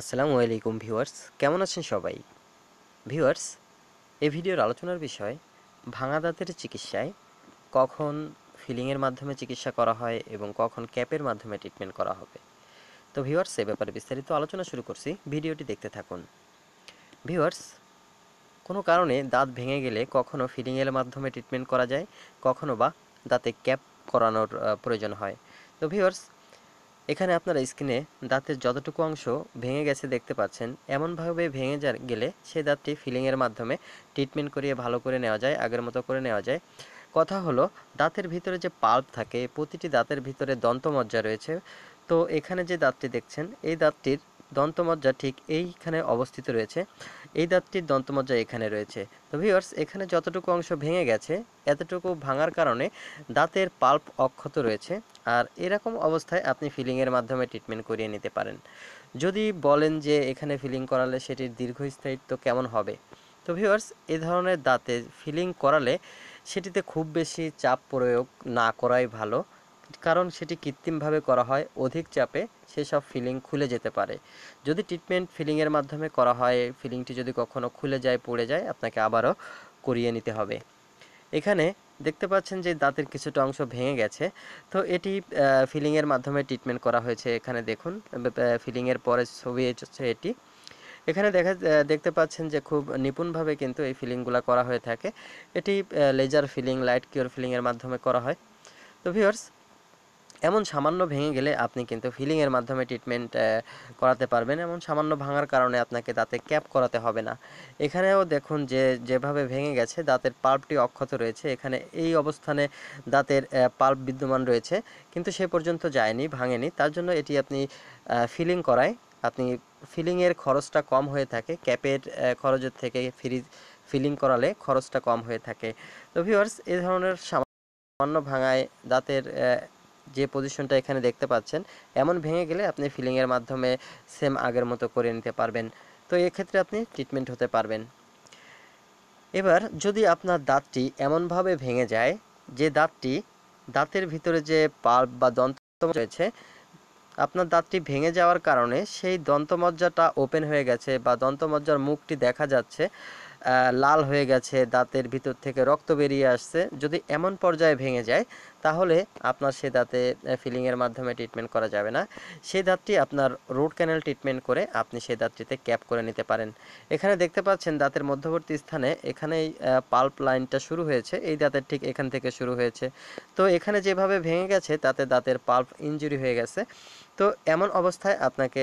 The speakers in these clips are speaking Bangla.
আসসালামু আলাইকুম ভিউয়ার্স কেমন আছেন সবাই ভিউয়ার্স এ ভিডিওর আলোচনার বিষয় ভাঙা দাঁতের চিকিৎসায় কখন ফিলিংয়ের মাধ্যমে চিকিৎসা করা হয় এবং কখন ক্যাপের মাধ্যমে ট্রিটমেন্ট করা হবে তো ভিউয়ার্স এ ব্যাপারে বিস্তারিত আলোচনা শুরু করছি ভিডিওটি দেখতে থাকুন ভিউয়ার্স কোনো কারণে দাঁত ভেঙে গেলে কখনও ফিলিংয়ের মাধ্যমে ট্রিটমেন্ট করা যায় কখনো বা দাঁতে ক্যাপ করানোর প্রয়োজন হয় তো ভিউয়ার্স এখানে আপনারা স্ক্রিনে দাঁতের যতটুকু অংশ ভেঙে গেছে দেখতে পাচ্ছেন এমনভাবে ভেঙে যা গেলে সেই দাঁতটি ফিলিংয়ের মাধ্যমে ট্রিটমেন্ট করিয়ে ভালো করে নেওয়া যায় আগের মতো করে নেওয়া যায় কথা হলো দাঁতের ভিতরে যে পাল্প থাকে প্রতিটি দাঁতের ভিতরে দন্তমজ্জা রয়েছে তো এখানে যে দাঁতটি দেখছেন এই দাঁতটির দন্তমজ্জা ঠিক এইখানে অবস্থিত রয়েছে এই দাঁতটির দন্তমজ্জা এখানে রয়েছে তো ভিউয়ার্স এখানে যতটুকু অংশ ভেঙে গেছে এতটুকু ভাঙার কারণে দাঁতের পাল্প অক্ষত রয়েছে আর এরকম অবস্থায় আপনি ফিলিংয়ের মাধ্যমে ট্রিটমেন্ট করিয়ে নিতে পারেন যদি বলেন যে এখানে ফিলিং করালে সেটির দীর্ঘস্থায়িত্ব কেমন হবে তো ভিউয়ার্স এ ধরনের দাঁতে ফিলিং করালে সেটিতে খুব বেশি চাপ প্রয়োগ না করাই ভালো কারণ সেটি কৃত্রিমভাবে করা হয় অধিক চাপে সেসব ফিলিং খুলে যেতে পারে যদি ট্রিটমেন্ট ফিলিংয়ের মাধ্যমে করা হয় ফিলিংটি যদি কখনো খুলে যায় পড়ে যায় আপনাকে আবারও করিয়ে নিতে হবে এখানে দেখতে পাচ্ছেন যে দাঁতের কিছুটা অংশ ভেঙে গেছে তো এটি ফিলিংয়ের মাধ্যমে ট্রিটমেন্ট করা হয়েছে এখানে দেখুন ফিলিংয়ের পরে ছবি হচ্ছে এটি এখানে দেখা দেখতে পাচ্ছেন যে খুব নিপুণভাবে কিন্তু এই ফিলিংগুলো করা হয়ে থাকে এটি লেজার ফিলিং লাইট কিওর ফিলিংয়ের মাধ্যমে করা হয় তো ভিউয়ার্স এমন সামান্য ভেঙে গেলে আপনি কিন্তু ফিলিংয়ের মাধ্যমে ট্রিটমেন্ট করাতে পারবেন এমন সামান্য ভাঙার কারণে আপনাকে দাঁতে ক্যাপ করাতে হবে না এখানেও দেখুন যে যেভাবে ভেঙে গেছে দাঁতের পাল্পটি অক্ষত রয়েছে এখানে এই অবস্থানে দাঁতের পাল্প বিদ্যমান রয়েছে কিন্তু সে পর্যন্ত যায়নি ভাঙেনি তার জন্য এটি আপনি ফিলিং করায় আপনি ফিলিংয়ের খরচটা কম হয়ে থাকে ক্যাপের খরচের থেকে ফ্রি ফিলিং করালে খরচটা কম হয়ে থাকে তো ভিউয়ার্স এ ধরনের সামান্য ভাঙায় দাঁতের যে পজিশনটা এখানে দেখতে পাচ্ছেন এমন ভেঙে গেলে আপনি ফিলিংয়ের মাধ্যমে সেম আগের মতো করে নিতে পারবেন তো এক্ষেত্রে আপনি ট্রিটমেন্ট হতে পারবেন এবার যদি আপনার দাঁতটি এমনভাবে ভেঙে যায় যে দাঁতটি দাঁতের ভিতরে যে পাল্প বা দন্ত রয়েছে আপনার দাঁতটি ভেঙে যাওয়ার কারণে সেই দন্তমজ্জাটা ওপেন হয়ে গেছে বা দন্তমজ্জার মুখটি দেখা যাচ্ছে লাল হয়ে গেছে দাঁতের ভিতর থেকে রক্ত বেরিয়ে আসছে যদি এমন পর্যায়ে ভেঙে যায় তাহলে আপনার সে দাঁতে ফিলিংয়ের মাধ্যমে ট্রিটমেন্ট করা যাবে না সেই দাঁতটি আপনার রুট ক্যানেল ট্রিটমেন্ট করে আপনি সেই দাঁতটিতে ক্যাপ করে নিতে পারেন এখানে দেখতে পাচ্ছেন দাঁতের মধ্যবর্তী স্থানে এখানেই পাল্প লাইনটা শুরু হয়েছে এই দাঁতের ঠিক এখান থেকে শুরু হয়েছে তো এখানে যেভাবে ভেঙে গেছে তাতে দাঁতের পাল্প ইঞ্জুরি হয়ে গেছে তো এমন অবস্থায় আপনাকে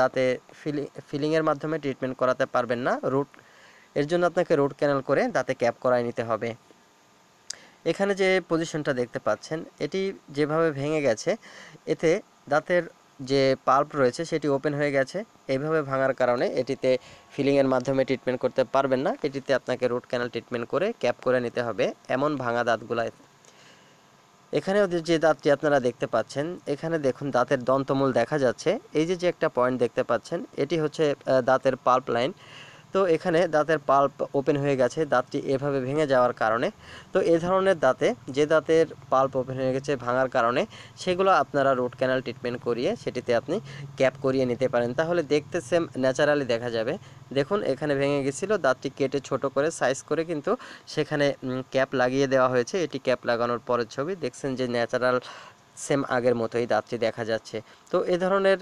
দাঁতে ফিলিং ফিলিংয়ের মাধ্যমে ট্রিটমেন্ট করাতে পারবেন না রুট এর জন্য আপনাকে রোড ক্যানাল করে দাঁতে ক্যাপ করায় নিতে হবে এখানে যে পজিশনটা দেখতে পাচ্ছেন এটি যেভাবে ভেঙে গেছে এতে দাঁতের যে পাল্প রয়েছে সেটি ওপেন হয়ে গেছে এইভাবে ভাঙার কারণে এটিতে ফিলিংয়ের মাধ্যমে ট্রিটমেন্ট করতে পারবেন না এটিতে আপনাকে রুট ক্যানাল ট্রিটমেন্ট করে ক্যাপ করে নিতে হবে এমন ভাঙা দাঁতগুলায় এখানেও যে দাঁতটি আপনারা দেখতে পাচ্ছেন এখানে দেখুন দাঁতের দন্তমূল দেখা যাচ্ছে এই যে যে একটা পয়েন্ট দেখতে পাচ্ছেন এটি হচ্ছে দাঁতের পাল্প লাইন তো এখানে দাঁতের পাল্প ওপেন হয়ে গেছে দাঁতটি এভাবে ভেঙে যাওয়ার কারণে তো এ ধরনের দাঁতে যে দাঁতের পাল্প ওপেন হয়ে গেছে ভাঙার কারণে সেগুলো আপনারা রুট ক্যানাল ট্রিটমেন্ট করিয়ে সেটিতে আপনি ক্যাপ করিয়ে নিতে পারেন তাহলে দেখতে সেম ন্যাচারালি দেখা যাবে দেখুন এখানে ভেঙে গেছিলো দাঁতটি কেটে ছোট করে সাইজ করে কিন্তু সেখানে ক্যাপ লাগিয়ে দেওয়া হয়েছে এটি ক্যাপ লাগানোর পরের ছবি দেখছেন যে ন্যাচারাল সেম আগের মতোই দাঁতটি দেখা যাচ্ছে তো এ ধরনের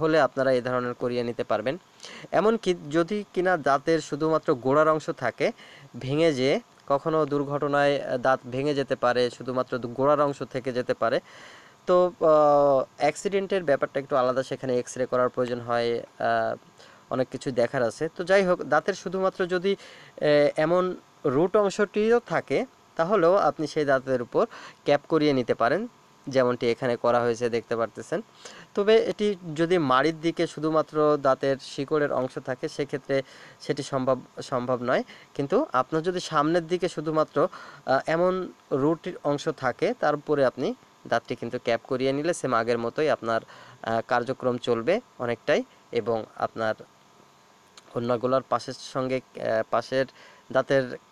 হলে আপনারা এই ধরনের করিয়ে নিতে পারবেন এমনকি যদি কিনা দাঁতের শুধুমাত্র গোড়ার অংশ থাকে ভেঙে যেয়ে কখনো দুর্ঘটনায় দাঁত ভেঙে যেতে পারে শুধুমাত্র গোড়ার অংশ থেকে যেতে পারে তো অ্যাক্সিডেন্টের ব্যাপারটা একটু আলাদা সেখানে এক্স রে করার প্রয়োজন হয় অনেক কিছু দেখার আছে তো যাই হোক দাঁতের শুধুমাত্র যদি এমন রুট অংশটিও থাকে তাহলেও আপনি সেই দাঁতের উপর ক্যাপ করিয়ে নিতে পারেন যেমনটি এখানে করা হয়েছে দেখতে পারতেছেন তবে এটি যদি মাড়ির দিকে শুধুমাত্র দাঁতের শিকড়ের অংশ থাকে সেক্ষেত্রে সেটি সম্ভব সম্ভব নয় কিন্তু আপনার যদি সামনের দিকে শুধুমাত্র এমন রুটির অংশ থাকে তারপরে আপনি দাঁতটি কিন্তু ক্যাপ করিয়ে নিলে সেম আগের মতোই আপনার কার্যক্রম চলবে অনেকটাই এবং আপনার অন্যগুলোর পাশের সঙ্গে পাশের দাঁতের